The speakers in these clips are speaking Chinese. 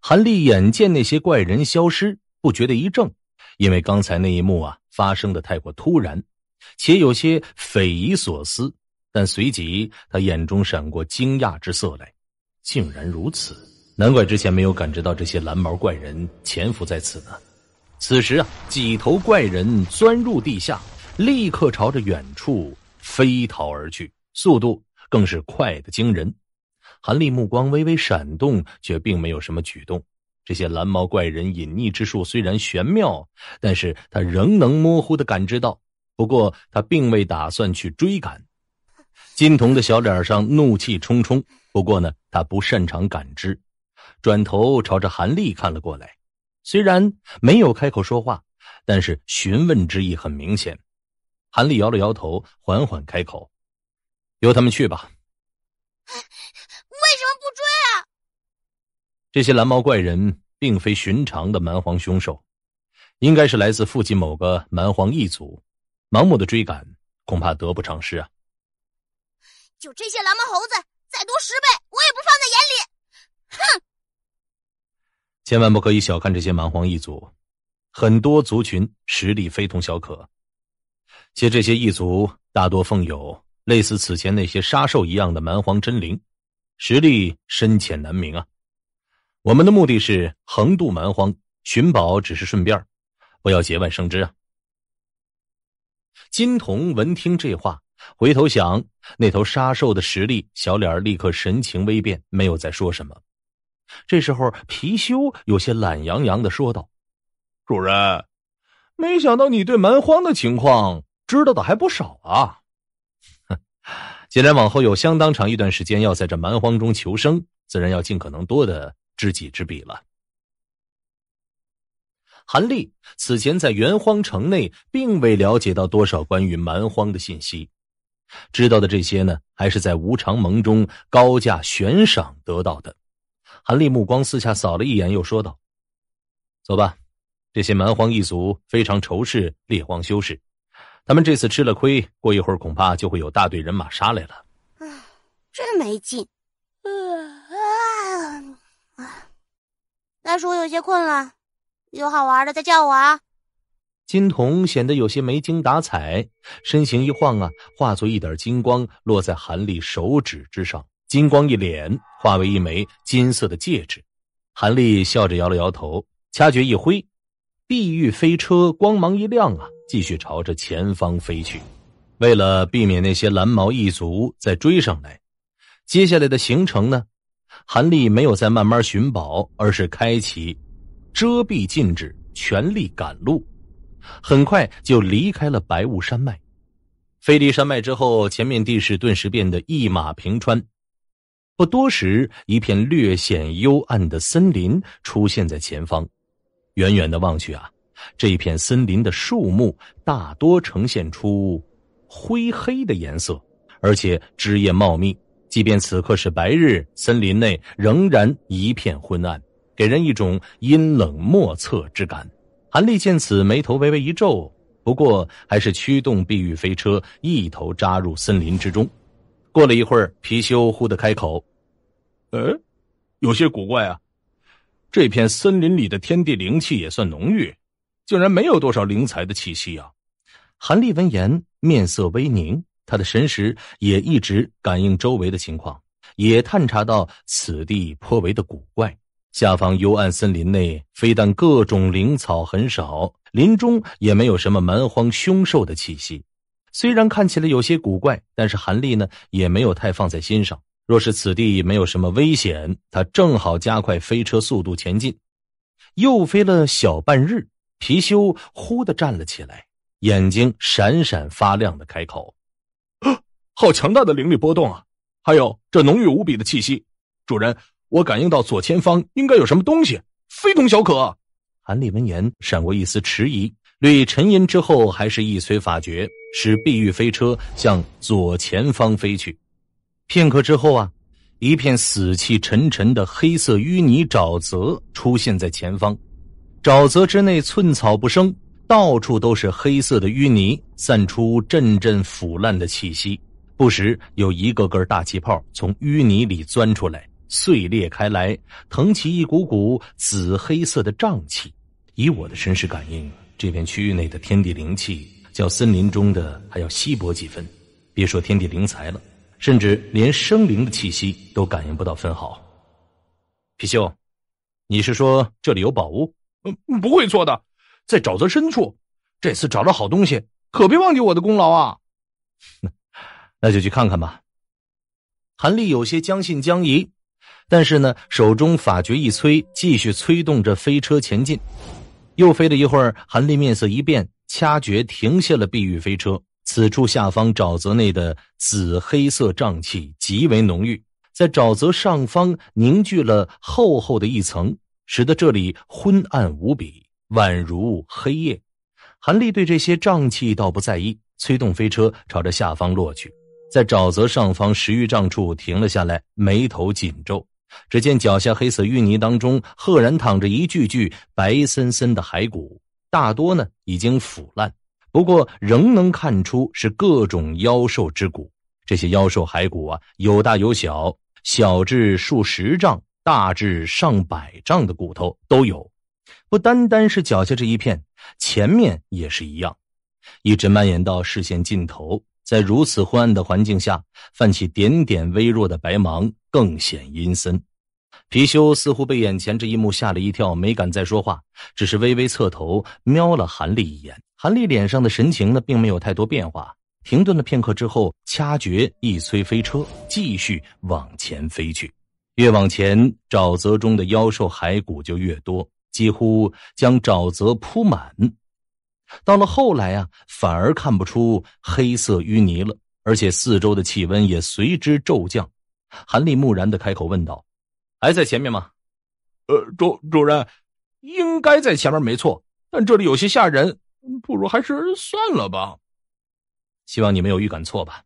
韩立眼见那些怪人消失，不觉得一怔，因为刚才那一幕啊，发生的太过突然，且有些匪夷所思。但随即他眼中闪过惊讶之色来，竟然如此，难怪之前没有感知到这些蓝毛怪人潜伏在此呢。此时啊，几头怪人钻入地下，立刻朝着远处飞逃而去，速度更是快的惊人。韩立目光微微闪动，却并没有什么举动。这些蓝毛怪人隐匿之术虽然玄妙，但是他仍能模糊的感知到。不过他并未打算去追赶。金童的小脸上怒气冲冲，不过呢，他不擅长感知，转头朝着韩立看了过来。虽然没有开口说话，但是询问之意很明显。韩立摇了摇头，缓缓开口：“由他们去吧。”这些蓝毛怪人并非寻常的蛮荒凶兽，应该是来自附近某个蛮荒异族。盲目的追赶恐怕得不偿失啊！就这些蓝毛猴子，再多十倍我也不放在眼里。哼！千万不可以小看这些蛮荒异族，很多族群实力非同小可。且这些异族大多奉有类似此前那些杀兽一样的蛮荒真灵，实力深浅难明啊！我们的目的是横渡蛮荒，寻宝只是顺便，不要节外生枝啊！金童闻听这话，回头想那头杀兽的实力，小脸立刻神情微变，没有再说什么。这时候，貔貅有些懒洋洋的说道：“主人，没想到你对蛮荒的情况知道的还不少啊！哼，既然往后有相当长一段时间要在这蛮荒中求生，自然要尽可能多的。”知己知彼了。韩立此前在元荒城内并未了解到多少关于蛮荒的信息，知道的这些呢，还是在无常盟中高价悬赏得到的。韩立目光四下扫了一眼，又说道：“走吧，这些蛮荒一族非常仇视猎荒修士，他们这次吃了亏，过一会儿恐怕就会有大队人马杀来了。”啊，真没劲，啊啊！啊，大叔，有些困了，有好玩的再叫我啊。金童显得有些没精打采，身形一晃啊，化作一点金光落在韩立手指之上，金光一敛，化为一枚金色的戒指。韩立笑着摇了摇头，掐诀一挥，碧玉飞车光芒一亮啊，继续朝着前方飞去，为了避免那些蓝毛一族再追上来，接下来的行程呢？韩立没有再慢慢寻宝，而是开启遮蔽禁制，全力赶路。很快就离开了白雾山脉。飞离山脉之后，前面地势顿时变得一马平川。不多时，一片略显幽暗的森林出现在前方。远远的望去啊，这一片森林的树木大多呈现出灰黑的颜色，而且枝叶茂密。即便此刻是白日，森林内仍然一片昏暗，给人一种阴冷莫测之感。韩立见此，眉头微微一皱，不过还是驱动碧玉飞车，一头扎入森林之中。过了一会儿，貔貅忽地开口：“嗯，有些古怪啊！这片森林里的天地灵气也算浓郁，竟然没有多少灵材的气息啊！”韩立闻言，面色微凝。他的神识也一直感应周围的情况，也探查到此地颇为的古怪。下方幽暗森林内，非但各种灵草很少，林中也没有什么蛮荒凶兽的气息。虽然看起来有些古怪，但是韩立呢也没有太放在心上。若是此地没有什么危险，他正好加快飞车速度前进。又飞了小半日，貔貅忽地站了起来，眼睛闪闪发亮的开口。好强大的灵力波动啊！还有这浓郁无比的气息，主人，我感应到左前方应该有什么东西，非同小可。韩立闻言闪过一丝迟疑，略一沉吟之后，还是一催法诀，使碧玉飞车向左前方飞去。片刻之后啊，一片死气沉沉的黑色淤泥沼泽出现在前方，沼泽之内寸草不生，到处都是黑色的淤泥，散出阵阵腐烂的气息。不时有一个个大气泡从淤泥里钻出来，碎裂开来，腾起一股股紫黑色的瘴气。以我的身世感应，这片区域内的天地灵气，较森林中的还要稀薄几分。别说天地灵才了，甚至连生灵的气息都感应不到分毫。貔貅，你是说这里有宝物？嗯，不会错的，在沼泽深处。这次找到好东西，可别忘记我的功劳啊！哼。那就去看看吧。韩立有些将信将疑，但是呢，手中法诀一催，继续催动着飞车前进。又飞了一会儿，韩立面色一变，掐诀停下了碧玉飞车。此处下方沼泽内的紫黑色瘴气极为浓郁，在沼泽上方凝聚了厚厚的一层，使得这里昏暗无比，宛如黑夜。韩立对这些瘴气倒不在意，催动飞车朝着下方落去。在沼泽上方十余丈处停了下来，眉头紧皱。只见脚下黑色淤泥当中，赫然躺着一具具白森森的骸骨，大多呢已经腐烂，不过仍能看出是各种妖兽之骨。这些妖兽骸骨啊，有大有小，小至数十丈，大至上百丈的骨头都有。不单单是脚下这一片，前面也是一样，一直蔓延到视线尽头。在如此昏暗的环境下，泛起点点微弱的白芒，更显阴森。貔貅似乎被眼前这一幕吓了一跳，没敢再说话，只是微微侧头瞄了韩立一眼。韩立脸上的神情呢，并没有太多变化。停顿了片刻之后，掐诀一催飞车，继续往前飞去。越往前，沼泽中的妖兽骸骨就越多，几乎将沼泽铺满。到了后来啊，反而看不出黑色淤泥了，而且四周的气温也随之骤降。韩立木然的开口问道：“还在前面吗？”“呃，主主任，应该在前面没错，但这里有些吓人，不如还是算了吧。”“希望你没有预感错吧？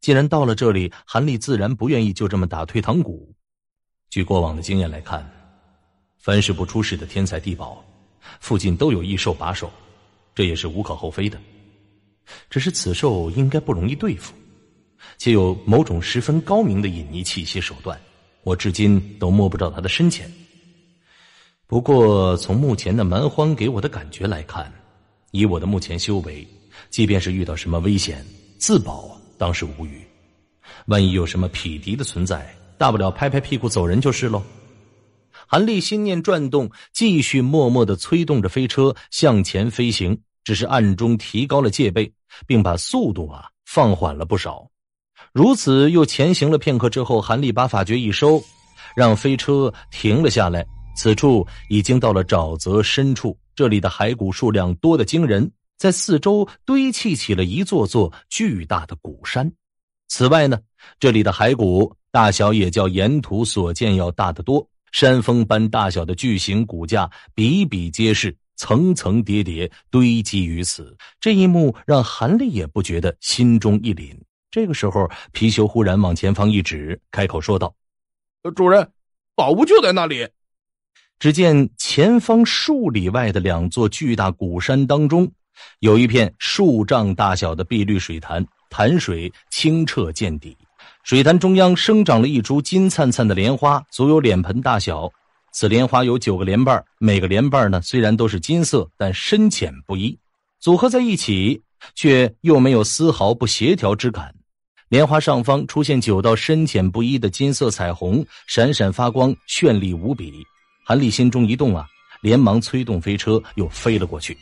既然到了这里，韩立自然不愿意就这么打退堂鼓。据过往的经验来看，凡是不出事的天才地宝，附近都有异兽把守。”这也是无可厚非的，只是此兽应该不容易对付，且有某种十分高明的隐匿气息手段，我至今都摸不着它的深浅。不过从目前的蛮荒给我的感觉来看，以我的目前修为，即便是遇到什么危险，自保当是无语。万一有什么匹敌的存在，大不了拍拍屁股走人就是喽。韩立心念转动，继续默默的催动着飞车向前飞行。只是暗中提高了戒备，并把速度啊放缓了不少。如此又前行了片刻之后，韩立把法诀一收，让飞车停了下来。此处已经到了沼泽深处，这里的骸骨数量多得惊人，在四周堆砌起了一座座巨大的骨山。此外呢，这里的骸骨大小也较沿途所见要大得多，山峰般大小的巨型骨架比比皆是。层层叠叠堆积于此，这一幕让韩立也不觉得心中一凛。这个时候，貔貅忽然往前方一指，开口说道：“主人，宝物就在那里。”只见前方数里外的两座巨大古山当中，有一片数丈大小的碧绿水潭，潭水清澈见底。水潭中央生长了一株金灿灿的莲花，足有脸盆大小。此莲花有九个莲瓣，每个莲瓣呢虽然都是金色，但深浅不一，组合在一起却又没有丝毫不协调之感。莲花上方出现九道深浅不一的金色彩虹，闪闪发光，绚丽无比。韩立心中一动啊，连忙催动飞车，又飞了过去。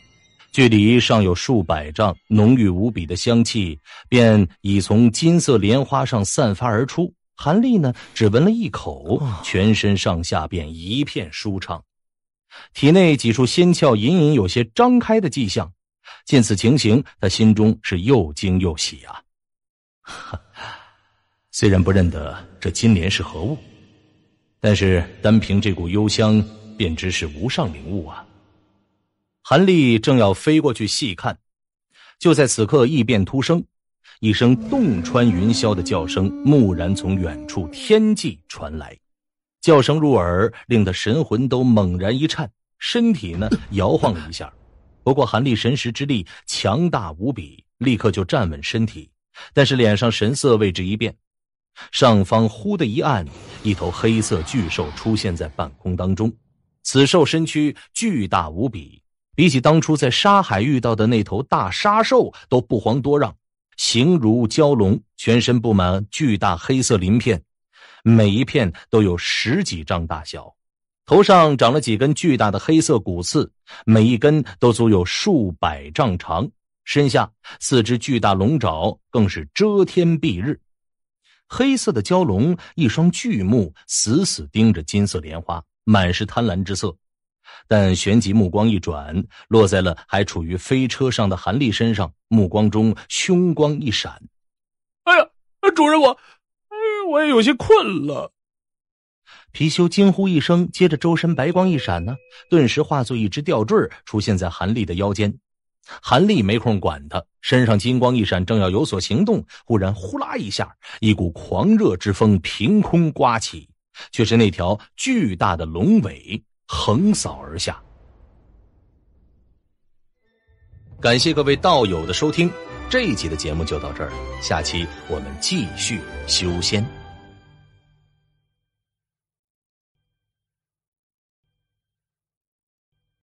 距离尚有数百丈，浓郁无比的香气便已从金色莲花上散发而出。韩立呢？只闻了一口，全身上下便一片舒畅，体内几处仙窍隐隐有些张开的迹象。见此情形，他心中是又惊又喜啊！虽然不认得这金莲是何物，但是单凭这股幽香，便知是无上灵物啊！韩立正要飞过去细看，就在此刻，异变突生。一声洞穿云霄的叫声蓦然从远处天际传来，叫声入耳，令他神魂都猛然一颤，身体呢 摇晃了一下。不过韩立神识之力强大无比，立刻就站稳身体。但是脸上神色为之一变，上方忽的一暗，一头黑色巨兽出现在半空当中。此兽身躯巨大无比，比起当初在沙海遇到的那头大沙兽都不遑多让。形如蛟龙，全身布满巨大黑色鳞片，每一片都有十几丈大小。头上长了几根巨大的黑色骨刺，每一根都足有数百丈长。身下四只巨大龙爪更是遮天蔽日。黑色的蛟龙一双巨目死死盯着金色莲花，满是贪婪之色。但旋即目光一转，落在了还处于飞车上的韩立身上，目光中凶光一闪。“哎呀，主人，我，我也有些困了。”貔貅惊呼一声，接着周身白光一闪，呢，顿时化作一只吊坠出现在韩立的腰间。韩立没空管他，身上金光一闪，正要有所行动，忽然呼啦一下，一股狂热之风凭空刮起，却是那条巨大的龙尾。横扫而下。感谢各位道友的收听，这一集的节目就到这儿了。下期我们继续修仙。